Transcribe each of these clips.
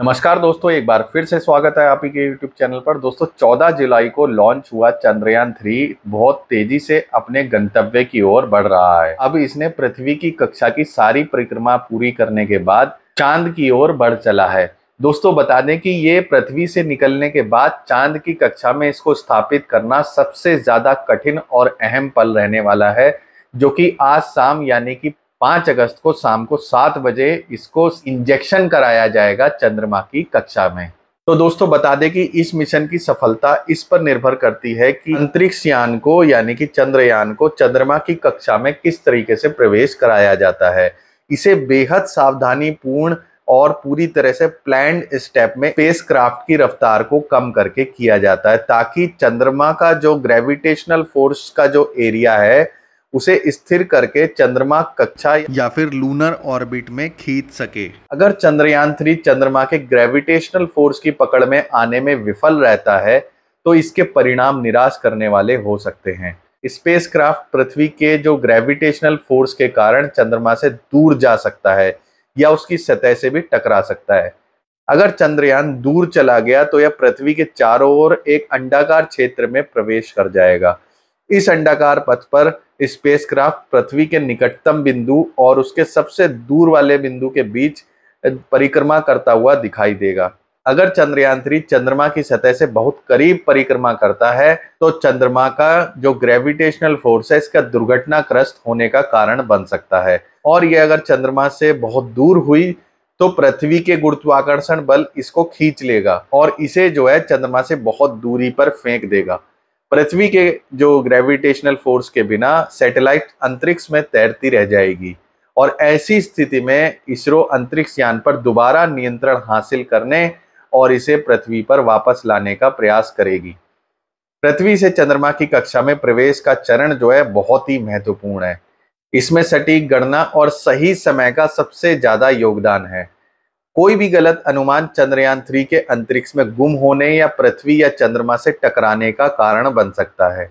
नमस्कार दोस्तों एक बार फिर से स्वागत है आप ही के यूट्यूब चैनल पर दोस्तों 14 जुलाई को लॉन्च हुआ चंद्रयान 3 बहुत तेजी से अपने गंतव्य की ओर बढ़ रहा है अब इसने पृथ्वी की कक्षा की सारी परिक्रमा पूरी करने के बाद चांद की ओर बढ़ चला है दोस्तों बता दें कि ये पृथ्वी से निकलने के बाद चांद की कक्षा में इसको स्थापित करना सबसे ज्यादा कठिन और अहम पल रहने वाला है जो कि आज शाम यानी कि पांच अगस्त को शाम को सात बजे इसको इंजेक्शन कराया जाएगा चंद्रमा की कक्षा में तो दोस्तों बता दें कि इस मिशन की सफलता इस पर निर्भर करती है कि अंतरिक्ष यान को यानी कि चंद्रयान को चंद्रमा की कक्षा में किस तरीके से प्रवेश कराया जाता है इसे बेहद सावधानी पूर्ण और पूरी तरह से प्लैंड स्टेप में स्पेस क्राफ्ट की रफ्तार को कम करके किया जाता है ताकि चंद्रमा का जो ग्रेविटेशनल फोर्स का जो एरिया है उसे स्थिर करके चंद्रमा कक्षा या फिर लूनर ऑर्बिट में खींच सके अगर चंद्रयान थ्री चंद्रमा के ग्रेविटेशनल फोर्स की पकड़ में आने में विफल रहता है तो इसके परिणाम निराश करने वाले हो सकते हैं स्पेसक्राफ्ट पृथ्वी के जो ग्रेविटेशनल फोर्स के कारण चंद्रमा से दूर जा सकता है या उसकी सतह से भी टकरा सकता है अगर चंद्रयान दूर चला गया तो यह पृथ्वी के चारों ओर एक अंडाकार क्षेत्र में प्रवेश कर जाएगा इस अंडाकार पथ पर स्पेसक्राफ्ट पृथ्वी के निकटतम बिंदु और उसके सबसे दूर वाले बिंदु के बीच परिक्रमा करता हुआ दिखाई देगा अगर चंद्रयान थ्री चंद्रमा की सतह से बहुत करीब परिक्रमा करता है तो चंद्रमा का जो ग्रेविटेशनल फोर्स है इसका दुर्घटनाग्रस्त होने का कारण बन सकता है और ये अगर चंद्रमा से बहुत दूर हुई तो पृथ्वी के गुरुत्वाकर्षण बल इसको खींच लेगा और इसे जो है चंद्रमा से बहुत दूरी पर फेंक देगा पृथ्वी के जो ग्रेविटेशनल फोर्स के बिना सैटेलाइट अंतरिक्ष में तैरती रह जाएगी और ऐसी स्थिति में इसरो अंतरिक्ष यान पर दोबारा नियंत्रण हासिल करने और इसे पृथ्वी पर वापस लाने का प्रयास करेगी पृथ्वी से चंद्रमा की कक्षा में प्रवेश का चरण जो है बहुत ही महत्वपूर्ण है इसमें सटीक गणना और सही समय का सबसे ज्यादा योगदान है कोई भी गलत अनुमान चंद्रयान थ्री के अंतरिक्ष में गुम होने या पृथ्वी या चंद्रमा से टकराने का कारण बन सकता है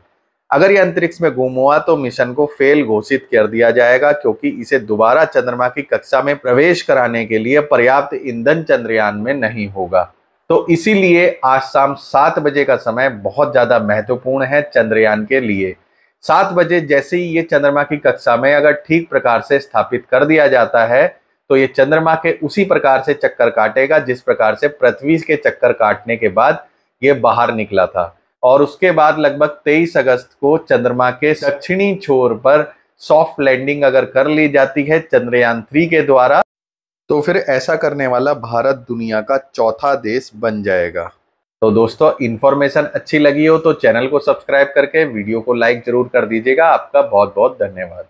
अगर यह अंतरिक्ष में गुम हुआ तो मिशन को फेल घोषित कर दिया जाएगा क्योंकि इसे दोबारा चंद्रमा की कक्षा में प्रवेश कराने के लिए पर्याप्त ईंधन चंद्रयान में नहीं होगा तो इसीलिए आज शाम सात बजे का समय बहुत ज़्यादा महत्वपूर्ण है चंद्रयान के लिए सात बजे जैसे ही ये चंद्रमा की कक्षा में अगर ठीक प्रकार से स्थापित कर दिया जाता है तो ये चंद्रमा के उसी प्रकार से चक्कर काटेगा जिस प्रकार से पृथ्वी के चक्कर काटने के बाद ये बाहर निकला था और उसके बाद लगभग 23 अगस्त को चंद्रमा के दक्षिणी छोर पर सॉफ्ट लैंडिंग अगर कर ली जाती है चंद्रयान थ्री के द्वारा तो फिर ऐसा करने वाला भारत दुनिया का चौथा देश बन जाएगा तो दोस्तों इन्फॉर्मेशन अच्छी लगी हो तो चैनल को सब्सक्राइब करके वीडियो को लाइक जरूर कर दीजिएगा आपका बहुत बहुत धन्यवाद